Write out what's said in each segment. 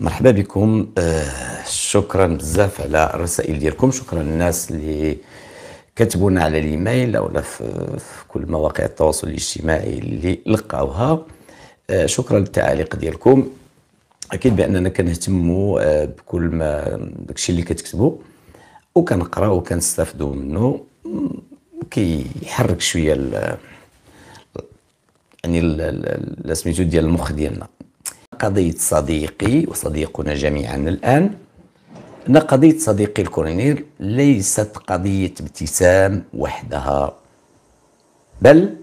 مرحبا بكم آه شكرا بزاف على الرسائل ديالكم شكرا للناس اللي كتبونا على الايميل او في, كل مواقع التواصل الاجتماعي اللي لقاوها آه شكرا للتعاليق ديالكم اكيد باننا كنهتموا آه بكل ما داكشي اللي كتكتبوا وكنقراو وكنستافدوا منه كيحرك شويه يعني لا سميتو ديال المخ ديالنا قضية صديقي وصديقنا جميعا الآن أن قضية صديقي الكورنيل ليست قضية ابتسام وحدها بل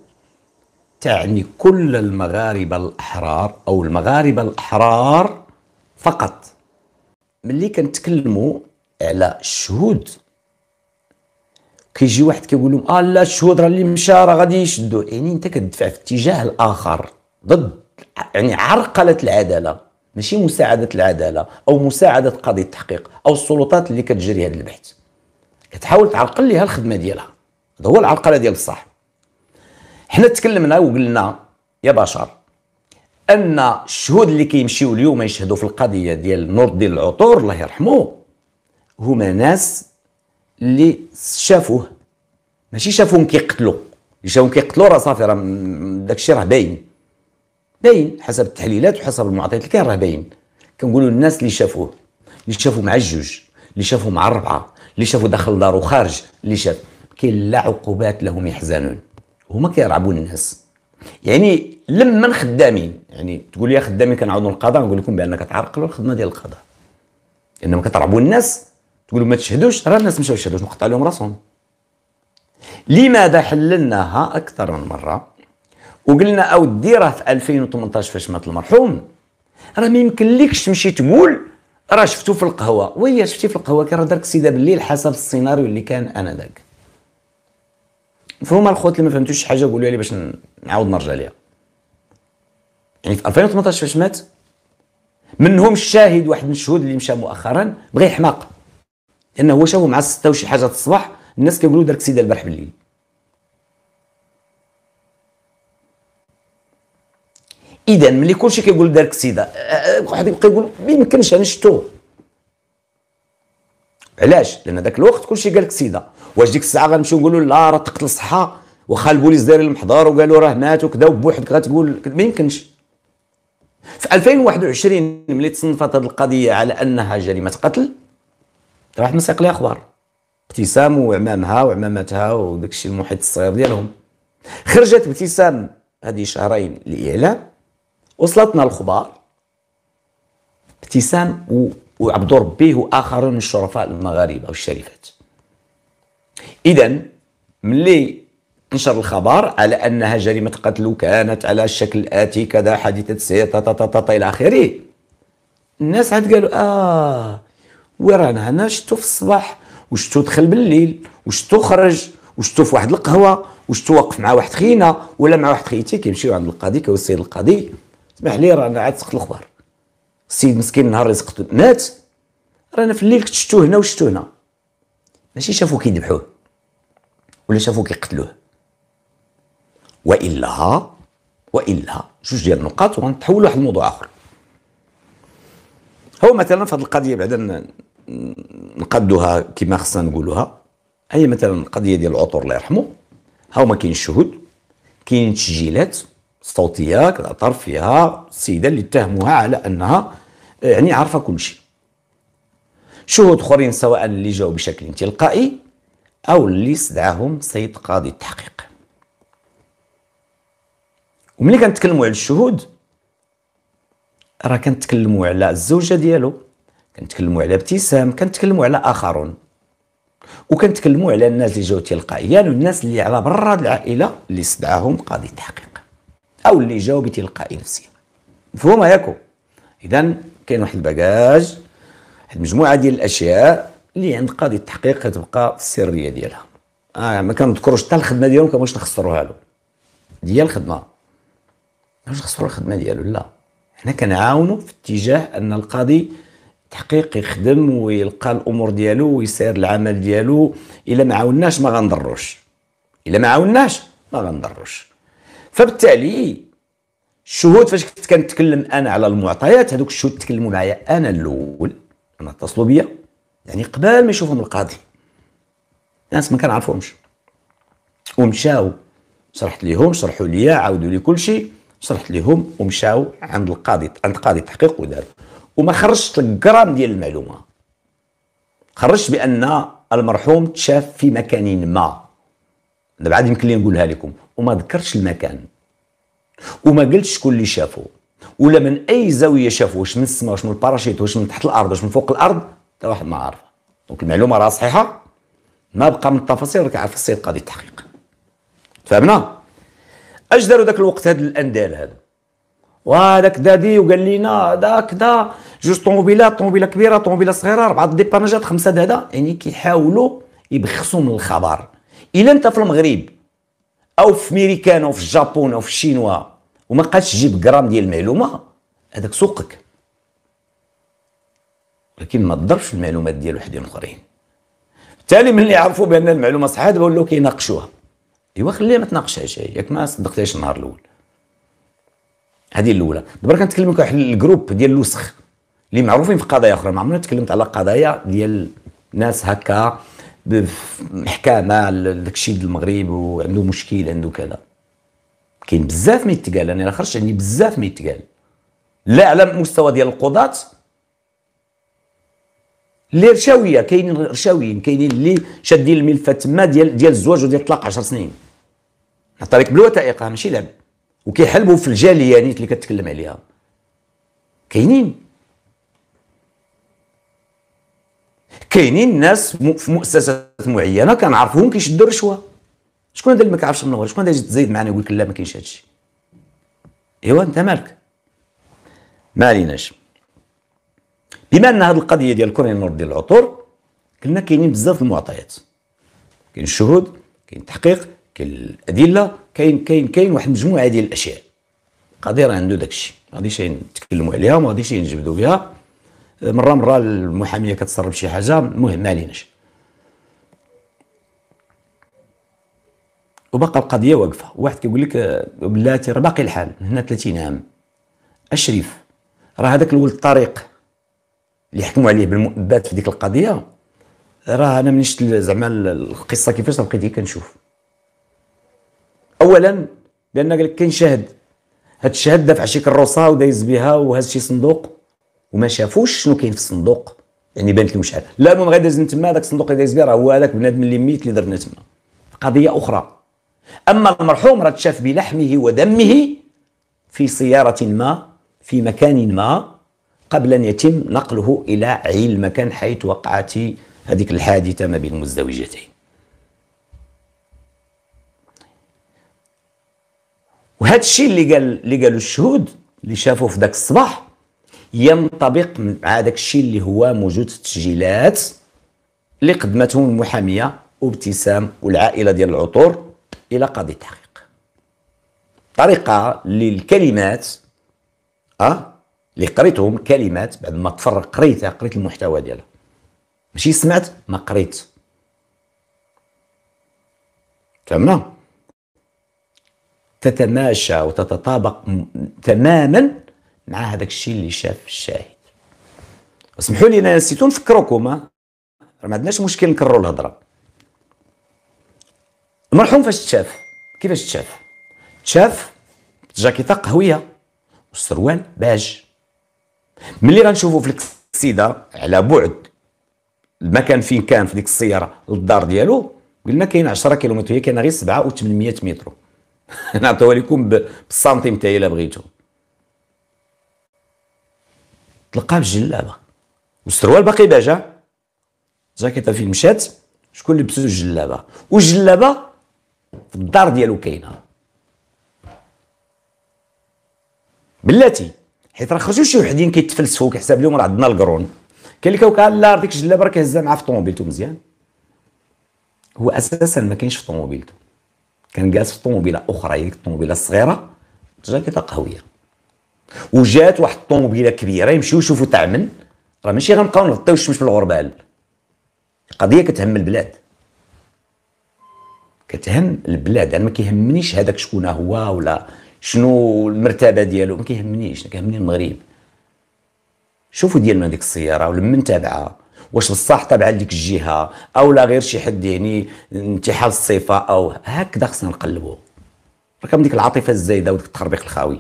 تعني كل المغاربة الأحرار أو المغاربة الأحرار فقط ملي كنتكلموا على الشهود كيجي واحد كيقول لهم اه لا الشهود راه اللي مشى راه غادي يشدوا يعني انت كتدفع في اتجاه الاخر ضد يعني عرقله العداله ماشي مساعده العداله او مساعده قاضي التحقيق او السلطات اللي كتجري هذا البحث كتحاول تعرقل ليها الخدمه ديالها هذا هو العرقله ديال الصح حنا تكلمنا وقلنا يا بشر ان الشهود اللي كيمشيو اليوم يشهدوا في القضيه ديال نور الدين العطور الله يرحمه هما ناس اللي شافوه ماشي شافوهم كيقتلوا شافوهم كيقتلوا راه صافي راه داكشي راه باين باين حسب التحليلات وحسب المعطيات اللي كان راه باين كنقولوا الناس اللي شافوه اللي شافوه مع الجوج اللي شافوه مع الربعه اللي شافوا داخل دار وخارج اللي شاف كاين لا عقوبات لهم يحزنون هما كيرعبوا الناس يعني لما خدامين يعني تقول لي خدامين كنعاونوا القضاء نقول لكم بانك تعرقلوا الخدمه ديال القضاء انما كترعبوا الناس تقولوا ما تشهدوش راه الناس مشاو شهدوش نقطع لهم راسهم لماذا حللناها اكثر من مره وقلنا او ديرها في 2018 فاش مات المرحوم راه ما يمكنلكش تمشي تقول راه شفتو في القهوه وهي شفتي في القهوه راه دارك السيده بالليل حسب السيناريو اللي كان انذاك فهما الخوت اللي ما فهمتوش حاجه قولوا لي باش نعاود نرجع ليها يعني في 2018 فاش مات منهم الشاهد واحد من الشهود اللي مشى مؤخرا بغى يحماق لانه هو شافو مع 6 وشي حاجه الصباح الناس كيقولوا دارك السيده البارح بالليل اذا ملي كلشي كيقول دار كسيده أه، أه، واحد يبقى يقول ما يمكنش انا شفتو علاش لان ذاك الوقت كلشي قال كسيده واش ديك الساعه غنمشيو نقولوا لا راه تقتل الصحه وخا البوليس داير المحضر وقالوا راه مات وكذا وبوحدك غتقول ما يمكنش في 2021 ملي تصنفت هذه القضيه على انها جريمه قتل راح مسيق لي اخبار ابتسام وعمامها وعمامتها وداك الشيء المحيط الصغير ديالهم خرجت ابتسام هذه شهرين للاعلام وصلتنا الخبار ابتسام وعبد ربي واخرون من الشرفاء المغاربه والشريفات اذا ملي نشر الخبر على انها جريمه قتل كانت على الشكل الاتي كذا حادثه سير الى اخره الناس عاد قالوا اه ورانا هنا شتو في الصباح وشتو دخل بالليل وشتو خرج وشتو في واحد القهوه وشتو واقف مع واحد خينا ولا مع واحد خيتي كيمشيو عند القاضي كيوصي القاضي اسمح لي رانا عاد عاتقت الاخبار السيد مسكين نهار اللي رزقت مات رانا في الليل كنت شفتو هنا وشفتو هنا ماشي شافو كيذبحوه ولا شافو كيقتلوه والا والا جوج ديال النقاط وغنتحول لواحد الموضوع اخر هو مثلا في هذه القضيه بعدا نقدوها كما خصنا نقولوها هي مثلا القضيه ديال العطور الله يرحمه هاو ما كاين الشهود كاين تسجيلات الصوتيه كتعثر فيها السيده اللي اتهموها على انها آه، يعني عارفه كل شيء شهود اخرين سواء اللي جاوا بشكل تلقائي او اللي استدعاهم سيد قاضي التحقيق وملي كنتكلموا على الشهود راه كنتكلموا على الزوجه ديالو كنتكلموا على ابتسام كنتكلموا على اخرون وكنتكلموا على الناس اللي جاو تلقائيا والناس اللي على برا العائله اللي استدعاهم قاضي التحقيق او اللي جاوب بتلقائي نفسيا مفهومه ياكو اذا كاين واحد الباجاج واحد المجموعه ديال الاشياء اللي عند قاضي التحقيق كتبقى السريه ديالها آه ما كنذكروش حتى الخدمه ديالهم كنبغيش نخسروها له ديال الخدمه ما نخسروا الخدمه ديالو لا حنا كنعاونوا في اتجاه ان القاضي تحقيق يخدم ويلقى الامور ديالو ويسير العمل ديالو الا ما عاوناش ما غنضروش الا ما عاوناش ما غنضروش فبالتالي الشهود فاش كنت كنتكلم انا على المعطيات هذوك الشهود تكلموا معايا انا الاول انا اتصلوا بيا يعني قبل ما يشوفهم القاضي ناس ما كنعرفهمش ومشاو شرحت لهم شرحوا لي عاودوا لي كل شيء شرحت لهم ومشاو عند القاضي عند قاضي التحقيق ودار وما خرجت الجرام ديال المعلومه خرجت بان المرحوم تشاف في مكان ما دابا عاد يمكن لي نقولها لكم وما ذكرش المكان وما قلتش شكون اللي شافه ولا من اي زاويه شافوه واش من السماء واش من الباراشيت واش من تحت الارض واش من فوق الارض حتى واحد ما عارف دونك المعلومه راه صحيحه ما بقى من التفاصيل راك عارف السير قاضي التحقيق تفهمنا اش داروا ذاك الوقت هاد الاندال هذا وهذاك دادي وقال لنا هذا دا جوج طوموبيلات طوموبيله كبيره طوموبيله صغيره اربعه ديباناجات خمسه دادا يعني كيحاولوا يبخسوا من الخبر الا انت في المغرب او في ميريكان او في الجابون او في الشينوا وما بقاش تجيب جرام ديال المعلومه هذاك سوقك لكن ما تضربش المعلومات ديال وحدين اخرين بالتالي ملي يعرفوا بان المعلومه صحيحه دابا ولاو كيناقشوها ايوا خليها ما تناقشهاش هي ياك ما صدقتهاش النهار الاول هذه الاولى دابا كنتكلم لك واحد الجروب ديال الوسخ اللي معروفين في قضايا اخرى ما عمرنا تكلمت على قضايا ديال ناس هكا حكى مع ديال المغرب وعنده مشكل عنده كذا كاين بزاف ما يتقال انا يعني خرجت عندي بزاف ما يتقال لا على مستوى ديال القضاة اللي رشاويه كاينين رشاويين كاينين اللي شادين الملفات تما ديال ديال الزواج وديال الطلاق 10 سنين نعطيك بالوثائق ماشي لعب وكيحلبوا في الجاليه يعني اللي كتكلم عليها كاينين كاينين ناس في مؤسسات معينه كنعرفوهم كيشدوا الرشوه شكون هذا اللي ما كيعرفش من شكون هذا اللي تزيد معنا يقول لك لا ما كاينش هذا الشيء ايوا انت مالك ما عليناش بما ان هذه القضيه ديال كوريا النور ديال العطور قلنا كاينين بزاف المعطيات كاين الشهود كاين التحقيق كاين الادله كاين كاين كاين واحد المجموعه ديال الاشياء قادر راه عنده داك الشيء ما غاديش نتكلموا عليها وما غاديش نجبدوا بها مره مره المحاميه كتسرب شي حاجه المهم ما عليناش وبقى القضيه واقفه واحد كيقول لك بلاتي راه باقي الحال هنا 30 عام اشريف راه هذاك الولد الطريق اللي حكموا عليه بالمؤبات في ديك القضيه راه انا ملي شفت زعما القصه كيفاش بقيت كنشوف اولا لان قال لك كاين شاهد هاد الشاهد دافع شي كروسه ودايز بها وهز شي صندوق وما شافوش شنو كاين في الصندوق يعني بانت لهم شحال لا المهم غادي دازنا تما هذاك الصندوق اللي دايز بيه راه هو هذاك بنادم اللي ميت اللي درنا تما قضيه اخرى اما المرحوم راه تشاف بلحمه ودمه في سياره ما في مكان ما قبل ان يتم نقله الى عين المكان حيث وقعت هذيك الحادثه ما بين المزدوجتين وهذا الشيء اللي قال اللي قالوا الشهود اللي شافوه في ذاك الصباح ينطبق مع داك الشيء اللي هو موجود في التسجيلات اللي قدمتهم المحاميه وابتسام والعائله ديال العطور الى قاضي التحقيق طريقه للكلمات اه اللي قريتهم كلمات بعد ما تفرق قريتها قريت المحتوى ديالها ماشي سمعت ما قريت تمام تتماشى وتتطابق تماما مع هذاك الشيء اللي شاف الشاهد اسمحوا لي انا نسيتو نفكروكم ما عندناش مشكل نكرروا الهضره المرحوم فاش تشاف كيفاش تشاف تشاف جاكيطه قهويه والسروال باج ملي غنشوفو في الكسيده على بعد المكان فين كان في ديك السياره للدار ديالو قلنا كاين 10 كيلومتر هي كاين غير 7 و 800 متر نعطيوها لكم بالسنتيم تاعي الا بغيتو تلقاه بالجلابه والسروال باقي باجا جاكيطه فين مشات شكون اللي لبسو الجلابه والجلابه في الدار ديالو كاينه بلاتي حيت راه خرجوا شي وحدين كيتفلسفوا كيحسب لهم راه عندنا الكرون كاين اللي كيقول لا ديك الجلابه راه كيهزها معاه في طوموبيلته مزيان هو اساسا ما كاينش في طوموبيلته كان جالس في طوموبيله اخرى هي يعني الطوموبيله الصغيره جاكيطه قهويه وجات واحد الطوموبيله كبيره يمشيو يشوفوا تعمل راه ماشي غنبقاو نغطيو الشمس في الغربال القضيه كتهم البلاد كتهم البلاد انا يعني ما كيهمنيش هذاك شكون هو ولا شنو المرتبه ديالو ما كيهمنيش كيهمني المغرب شوفوا ديالنا ديك السياره ولمن تابعها واش بصح تابعه لديك الجهه او لا غير شي حد يعني انتحال الصفه او هكذا خصنا نقلبوا راه ديك العاطفه الزايده وديك التخربيق الخاوي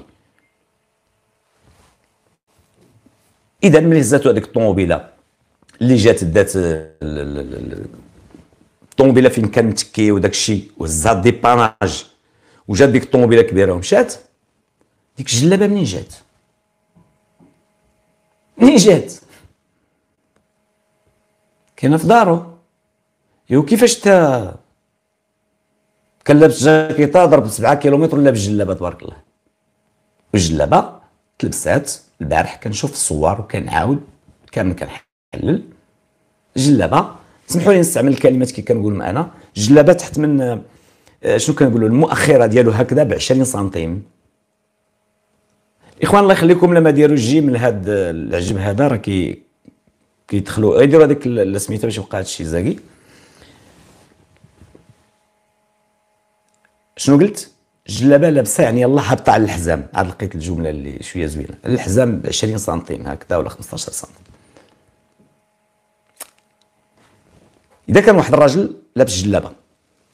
اذا ملي هزاتو هذيك الطوموبيله اللي جات دات الطوموبيله فين كان متكي وداك الشيء وهزها ديباناج وجات ديك الطوموبيله كبيره ومشات ديك الجلابه منين جات منين جات كاينه في دارو يو كيفاش تا كان لابس جاكيطه ضرب سبعه كيلومتر ولا بجلابه تبارك الله وجلابه تلبسات البارح كنشوف الصور وكنعاود كامل كنحلل جلابه سمحوا لي نستعمل الكلمات كي كنقولهم انا جلابه تحت من آه، شنو كنقولوا المؤخره ديالو هكذا ب 20 سنتيم الاخوان الله يخليكم لما ديروا من لهاد آه، العجب هذا راه كي كيدخلوا يديروا هذيك سميتها باش يبقى الشيء زاكي شنو قلت جلابه لابسه يعني يلا هابطة على الحزام عاد لقيت الجمله اللي شويه زوينه الحزام ب 20 سنتيم هكذا ولا 15 سنتيم اذا كان واحد الراجل لابس جلابه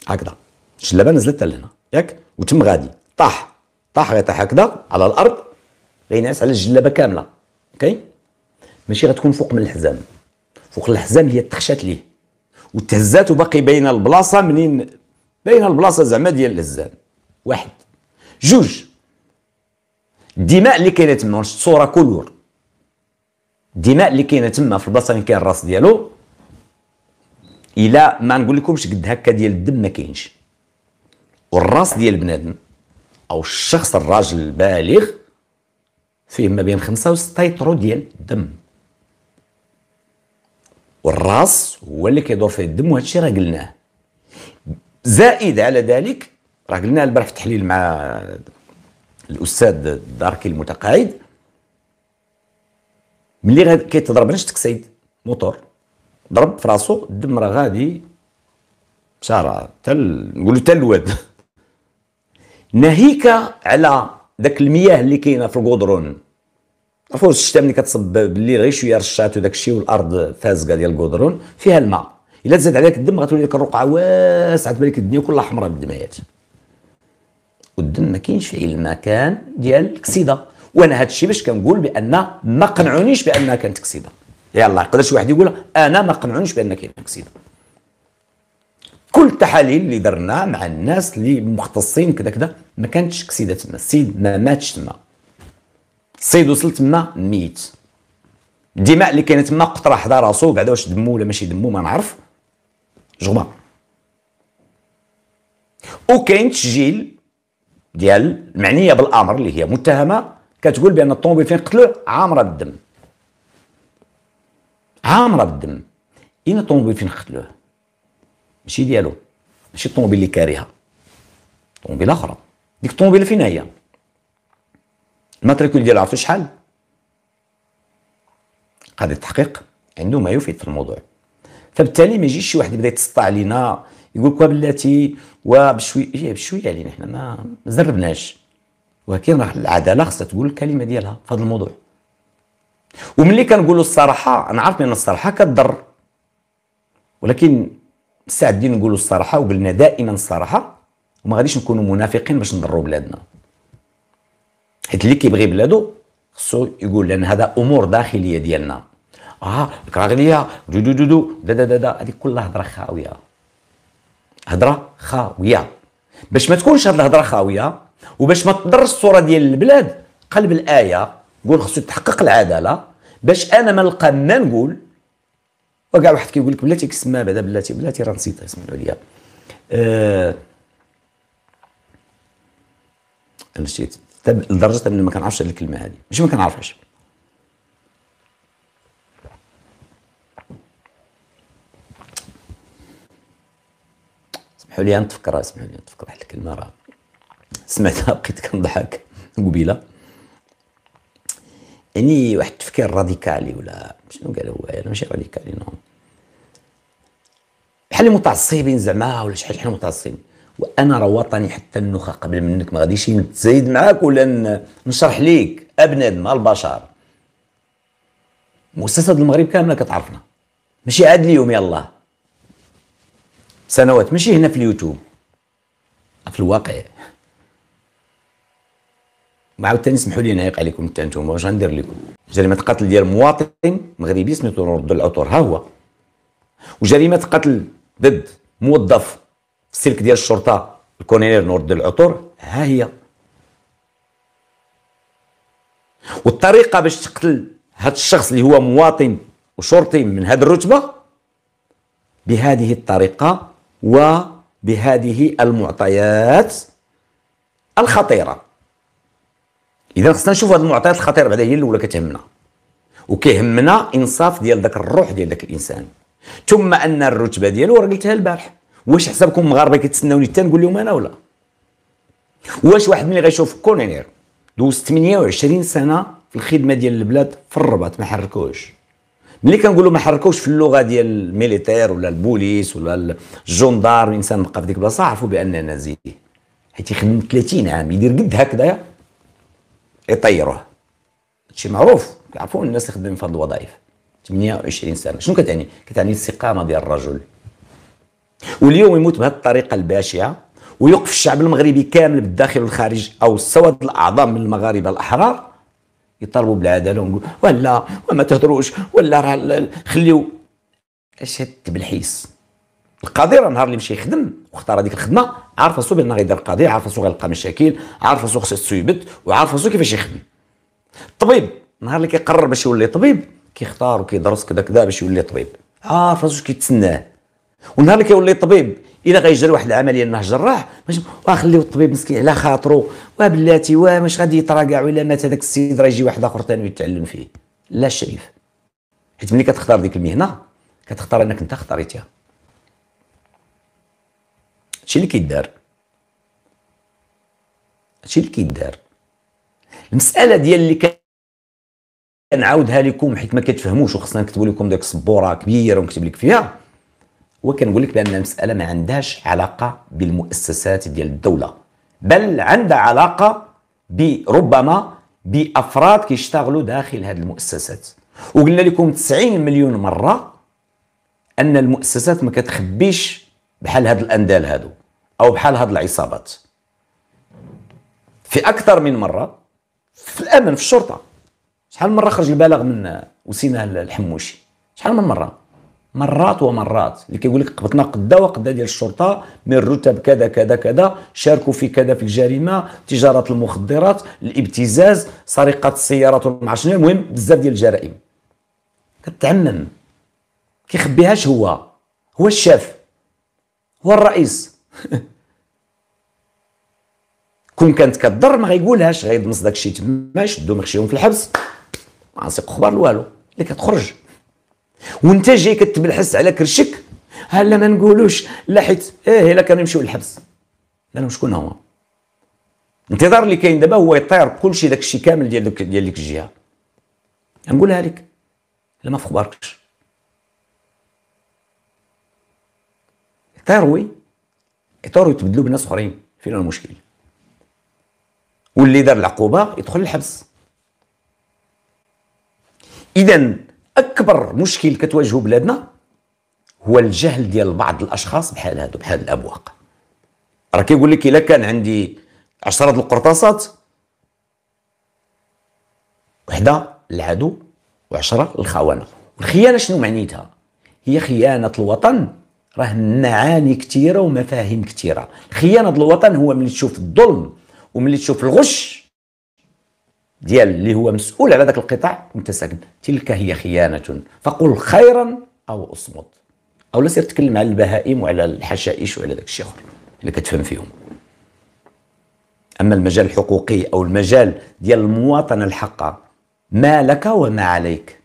هكذا الجلابه نزلت لهنا ياك وتم غادي طاح طاح غيطيح هكذا على الارض غينعس على الجلابه كامله اوكي ماشي غتكون فوق من الحزام فوق الحزام هي تخشات ليه وتهزات وباقي باينه البلاصه منين باينه البلاصه زعما ديال الهزام واحد جوج الدماء اللي كاينه تما الصوره كلور الدماء اللي كاينه تما في البلاصه اللي كاين الراس ديالو الى ما نقول لكمش قد هكا ديال الدم ما كاينش والراس ديال بنادم او الشخص الراجل البالغ فيه ما بين خمسة و 6 ديال الدم والراس هو اللي كيدور فيه الدم وهادشي راه قلناه زائد على ذلك راه قلنا البارح في التحليل مع الاستاذ الداركي المتقاعد ملي كيتضرب نشط تكسيد موتور ضرب في راسو الدم راه غادي مشى تل نقولوا تل الواد ناهيك على ذاك المياه اللي كاينه في القدرون عرفوا الشتاء ملي كتصب باللي غير شويه رشات وداك الشيء والارض فازقه ديال القدرون فيها الماء الا تزاد عليك الدم غتولي لك الرقعه واسعه تبان لك الدنيا كلها حمراء بالدمايات قدام ما كاينش المكان ديال الكسيده وانا هذا الشيء باش كنقول بان ما قنعونيش بانها كانت كسيده يلا يقدر شي واحد يقول انا ما قنعونيش بان كاين كسيده كل التحاليل اللي درنا مع الناس اللي مختصين كذا كذا ما كانتش كسيده تما السيد ما ماتش تما السيد وصل تما ميت الدماء اللي كانت تما قطره حدا راسو بعدا واش دمو ولا ماشي دمو ما نعرف جغما وكاين تسجيل ديال المعنيه بالامر اللي هي متهمه كتقول بان الطوموبيل فين قتلوه عامره بالدم عامره بالدم اين الطوموبيل فين قتلوه ماشي ديالو ماشي الطوموبيل اللي كاريها طوموبيل اخرى ديك الطوموبيل فين هي الماتريكول ديالها عرفتو شحال قاضي التحقيق عنده ما يفيد في الموضوع فبالتالي ما يجيش شي واحد يبدا يتسطع علينا يقول لك بلاتي وبشوي إيه، بشويه علينا احنا ما زربناش ولكن راه العداله خصها تقول الكلمه ديالها في هذا الموضوع وملي كنقولوا الصراحه انا عارف ان الصراحه كتضر ولكن مستعدين نقولوا الصراحه وقلنا دائما الصراحه وما غاديش نكونوا منافقين باش نضروا بلادنا حيت اللي كيبغي بلادو خصو يقول لان هذا امور داخليه ديالنا اه كراغليا دو دو دو دو دا دا دا, دا. هذيك كلها هضره خاويه هضره خاويه باش ما تكونش هاد الهضره خاويه وباش ما تضر الصوره ديال البلاد قلب الايه قول خصو تحقق العداله باش انا ما نلقى ما نقول وكاع واحد كيقول لك بلاتي كسمى بعدا بلاتي بلاتي راه نسيت اسم العليا آه انا شتيت طيب، لدرجه اني ما كنعرفش هذه الكلمه هذه ماشي ما كنعرفهاش حوليا نتفكر اسمعني نتفكر واحد الكلمه راه سمعتها بقيت كنضحك قبيله يعني واحد التفكير راديكالي ولا شنو قال هو انا يعني ماشي راديكالي نو بحال متعصبين زعما ولا شحال شحال متعصبين وانا راه وطني حتى النخا قبل منك ما غاديش نتزايد معاك ولا نشرح ليك ابنادم البشر مؤسسه المغرب كامله كتعرفنا ماشي عاد اليوم يلاه سنوات ماشي هنا في اليوتيوب في الواقع ما عاوتاني سمحوا لي نعيق عليكم حتى انتم واش غندير لكم جريمه قتل ديال مواطن مغربي سميتو نرد العطور ها هو وجريمه قتل ضد موظف في السلك ديال الشرطه الكولونيل نرد العطور ها هي والطريقه باش تقتل هذا الشخص اللي هو مواطن وشرطي من هذه الرتبه بهذه الطريقه وبهذه المعطيات الخطيره اذا خصنا نشوف هذه المعطيات الخطيره بعدا هي الاولى كتهمنا وكيهمنا انصاف ديال ذاك الروح ديال ذاك الانسان ثم ان الرتبه ديالو راه قلتها البارح واش حسابكم مغاربه كيتسناوني حتى نقول لهم انا ولا واش واحد ملي غيشوف كونينير دوز 28 سنه في الخدمه ديال البلاد في الرباط ما حركوش ملي كنقولوا ما حركوش في اللغه ديال الميليتير ولا البوليس ولا الجندار الانسان بقى في ديك البلاصه عرفوا بانه نازي حيت يخدم 30 عام يدير قد هكذايا يطيروه هادشي معروف كيعرفوا الناس اللي خدامين في هاد الوظائف 28 سنه شنو كتعني؟ كتعني الاستقامه ديال الرجل واليوم يموت بهذه الطريقه البشعه ويوقف الشعب المغربي كامل بالداخل والخارج او السواد الاعظم من المغاربه الاحرار يطالبوا بالعداله ونقول ولا وما تهدروش ولا راه خليو اشد بالحيس القاضي راه نهار اللي مشى يخدم واختار هذيك الخدمه عارف راسو بان غيدير القاضي عارف راسو غيلقى مشاكل عارف راسو خصو يتسيبت وعارف راسو كيفاش يخدم الطبيب نهار اللي كيقرر باش يولي طبيب كيختار وكيدرس كذا كذا باش يولي طبيب عارف راسو كيتسناه والنهار اللي كيولي طبيب الا غيجري واحد العمليه انه جراح باش واخليو الطبيب مسكين على خاطرو وبلاتي واش غادي يطرقع ولا مات هذاك السيد راه يجي واحد اخر ثاني يتعلم فيه لا شريف حيت ملي كتختار ديك المهنه كتختار انك انت اختاريتها هادشي اللي كيدار هادشي اللي كيدار المساله ديال اللي كنعاودها لكم حيت ما كتفهموش وخصنا نكتبوا لكم داك السبوره كبيره ونكتب لك فيها وكنقول لك بان المساله ما عندهاش علاقه بالمؤسسات ديال الدوله بل عندها علاقه بربما بافراد كيشتغلوا داخل هذه المؤسسات وقلنا لكم 90 مليون مره ان المؤسسات ما كتخبيش بحال هاد الاندال هادو او بحال هاد العصابات في اكثر من مره في الامن في الشرطه شحال من مره خرج البلاغ من وسيناء الحموشي شحال من مره مرات ومرات اللي كيقول لك قبضنا قدا وقدا ديال الشرطه من الرتب كذا كذا كذا شاركوا في كذا في الجريمه تجاره المخدرات الابتزاز سرقه السيارات وما شنو المهم بزاف ديال الجرائم كتعمم كيخبيهاش هو هو الشاف هو الرئيس كون كانت كضر ما غيقولهاش غيضمص داك الشيء تما يشدو مخشيهم في الحبس ما غنسيقو خبر والو اللي كتخرج وانت جاي الحس على كرشك هلا ما نقولوش لا حيت ايه الا كانوا يمشيو للحبس لانه شكون هو الانتظار اللي كاين دابا هو يطير كلشي داك الشيء كامل ديال ديك ديال ديك الجهه نقولها لك لا ما في خباركش يطير وي يطير ويتبدلوا بناس اخرين فين المشكل واللي دار العقوبه يدخل الحبس اذا اكبر مشكل كتواجهو بلادنا هو الجهل ديال بعض الاشخاص بحال هادو بحال الابواق راه كيقول لك الا كان عندي 10 القرطاسات وحده العدو وعشرة 10 الخونه الخيانه شنو معنيتها هي خيانه الوطن راه معاني كثيره ومفاهيم كثيره خيانه الوطن هو ملي تشوف الظلم وملي تشوف الغش ديال اللي هو مسؤول على ذاك القطاع وانت ساكن تلك هي خيانه فقل خيرا او اصمت او لا سير تكلم على البهائم وعلى الحشائش وعلى ذاك الشيء اخر اللي كتفهم فيهم اما المجال الحقوقي او المجال ديال المواطنه الحقه ما لك وما عليك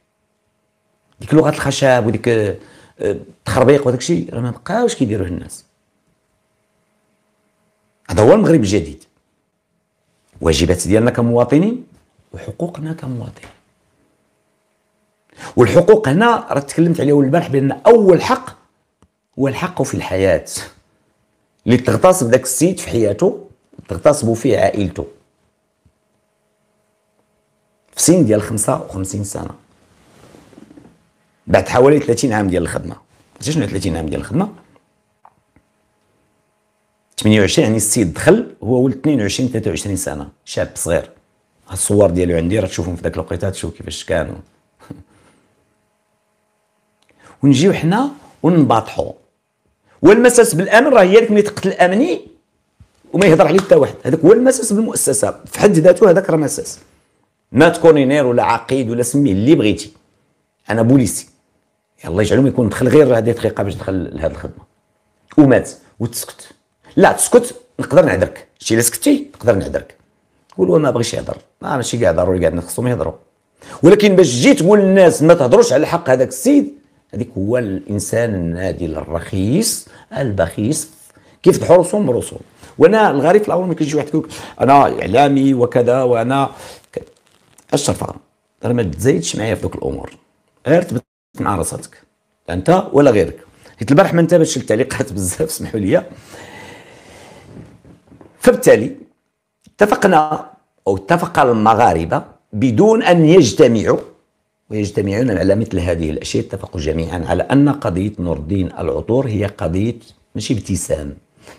ديك لغه الخشب وديك آه، التخربيق وداك الشيء راه ما بقاوش كيديروه الناس هذا هو المغرب الجديد واجبات ديالنا كمواطنين وحقوقنا كمواطنين والحقوق هنا راه تكلمت عليه البارح بان اول حق هو الحق في الحياه اللي تغتصب ذاك السيد في حياته تغتصب فيه عائلته في سن ديال 55 سنه بعد حوالي 30 عام ديال الخدمه شنو 30 عام ديال الخدمه 28 يعني السيد دخل هو ولد 22 23 سنه شاب صغير الصور ديالو عندي راه تشوفهم في ذاك الوقيته تشوف كيفاش كانوا ونجيو حنا ونباطحو والمساس بالامن راه هي اللي ملي تقتل الامني وما يهضر عليه حتى واحد هذاك هو المساس بالمؤسسه في حد ذاته هذاك راه مساس ما تكونينير ولا عقيد ولا سميه اللي بغيتي انا بوليسي الله يجعلهم يكون دخل غير هذه دقيقه باش دخل لهذه الخدمه ومات وتسكت لا تسكت نقدر نعذرك شي الا سكتي نقدر نعذرك قولوا هو ما بغيش يهضر ما ماشي كاع ضروري قاعد نخصهم يهضروا ولكن باش تجي تقول للناس ما تهضروش على حق هذاك السيد هذيك هو الانسان النادل الرخيص البخيص كيف حرصهم برسوم وانا الغريب في الامر ملي كيجي واحد يقول انا اعلامي وكذا وانا الشرفه راه ما تزايدش معايا في ذوك الامور غير تبت مع راساتك انت ولا غيرك حيت البارح ما انتبهتش للتعليقات بزاف سمحوا لي فبالتالي اتفقنا أو اتفق المغاربة بدون أن يجتمعوا ويجتمعون على مثل هذه الأشياء اتفقوا جميعا على أن قضية نور الدين العطور هي قضية ماشي ابتسام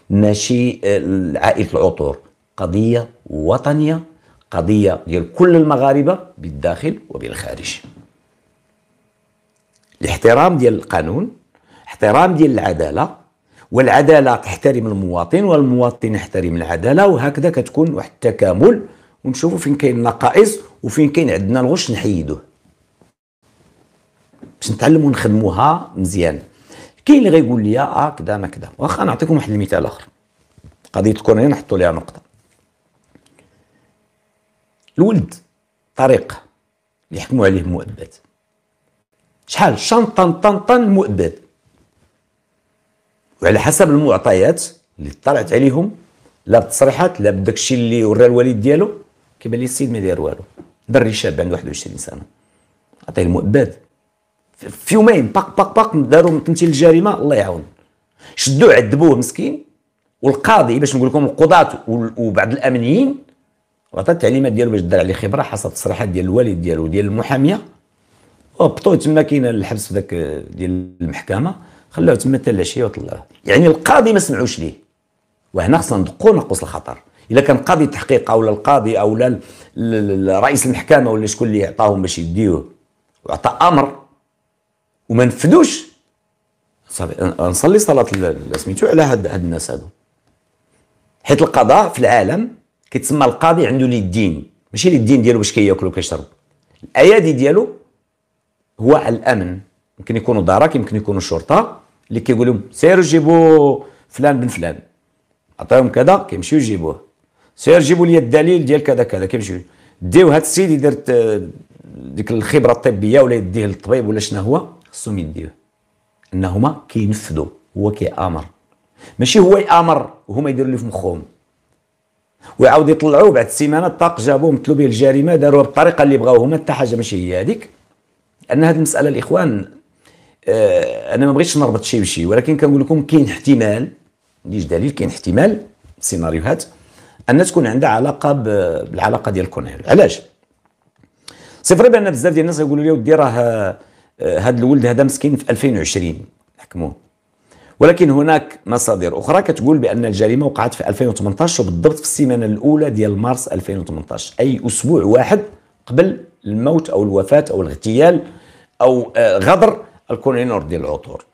ماشي آه، عائلة العطور قضية وطنية قضية ديال كل المغاربة بالداخل وبالخارج الاحترام ديال القانون احترام ديال العدالة والعداله تحترم المواطن والمواطن يحترم العداله وهكذا كتكون واحد التكامل ونشوفوا فين كاين النقائص وفين كاين عندنا الغش نحيدوه باش نتعلموا نخدموها مزيان كاين اللي غيقول لي اه كذا ما كذا واخا نعطيكم واحد المثال اخر قضيه كورونا نحطوا لها نقطه الولد طريق يحكموا عليه مؤبد شحال شان طن طن طن مؤبد وعلى حسب المعطيات اللي طلعت عليهم لا بالتصريحات لا بداك الشيء اللي وراه الوالد ديالو كيبان لي السيد ما داير والو دري شاب عنده 21 سنه عطيه المؤبد في يومين باق باق باق داروا تمثيل الجريمه الله يعاون شدوه عذبوه مسكين والقاضي باش نقول لكم القضاة وبعض الامنيين وعطى التعليمات ديالو باش دار عليه خبره حسب التصريحات ديال الوالد ديالو وديال المحاميه هبطوا تما كاين الحبس في ذاك ديال المحكمه خلوه تما حتى العشيه وطلعوه يعني القاضي ما سمعوش ليه وهنا خصنا ندقوا نقص الخطر الا كان قاضي التحقيق او القاضي او رئيس المحكمه ولا شكون اللي عطاهم باش يديوه وعطى امر وما نفذوش صافي نصلي صلاه سميتو على هاد, هاد الناس هادو حيت القضاء في العالم كيتسمى القاضي عنده لي الدين ماشي لي الدين ديالو باش كياكل وكيشرب الايادي ديالو هو على الامن يمكن يكونوا دارك يمكن يكونوا شرطه اللي كيقول لهم سيروا جيبوا فلان بن فلان عطاهم كذا كيمشيو يجيبوه سير جيبوا لي الدليل ديال كذا كذا كيمشيو ديو هذا السيد يدير ديك الخبره الطبيه ولا يديه للطبيب ولا شنو هو خصهم يديوه انهما كينفذوا هو كيامر ماشي هو يامر وهما يديروا اللي في مخهم ويعاود يطلعوا بعد سيمانه الطاق جابوه مثلوا به الجريمه داروها بالطريقه اللي بغاو هما حتى حاجه ماشي هي هذيك لان هذه المساله الاخوان آه، انا ما بغيتش نربط شي بشي ولكن كنقول لكم كاين احتمال ليش دليل كاين احتمال سيناريوهات ان تكون عندها علاقه بالعلاقه ديال الكونيل علاش سي فري بان بزاف ديال الناس يقولوا لي ودي راه هذا آه، الولد هذا مسكين في 2020 حكموه ولكن هناك مصادر اخرى كتقول بان الجريمه وقعت في 2018 وبالضبط في السيمانه الاولى ديال مارس 2018 اي اسبوع واحد قبل الموت او الوفاه او الاغتيال او آه، غدر الكونينور ديال العطور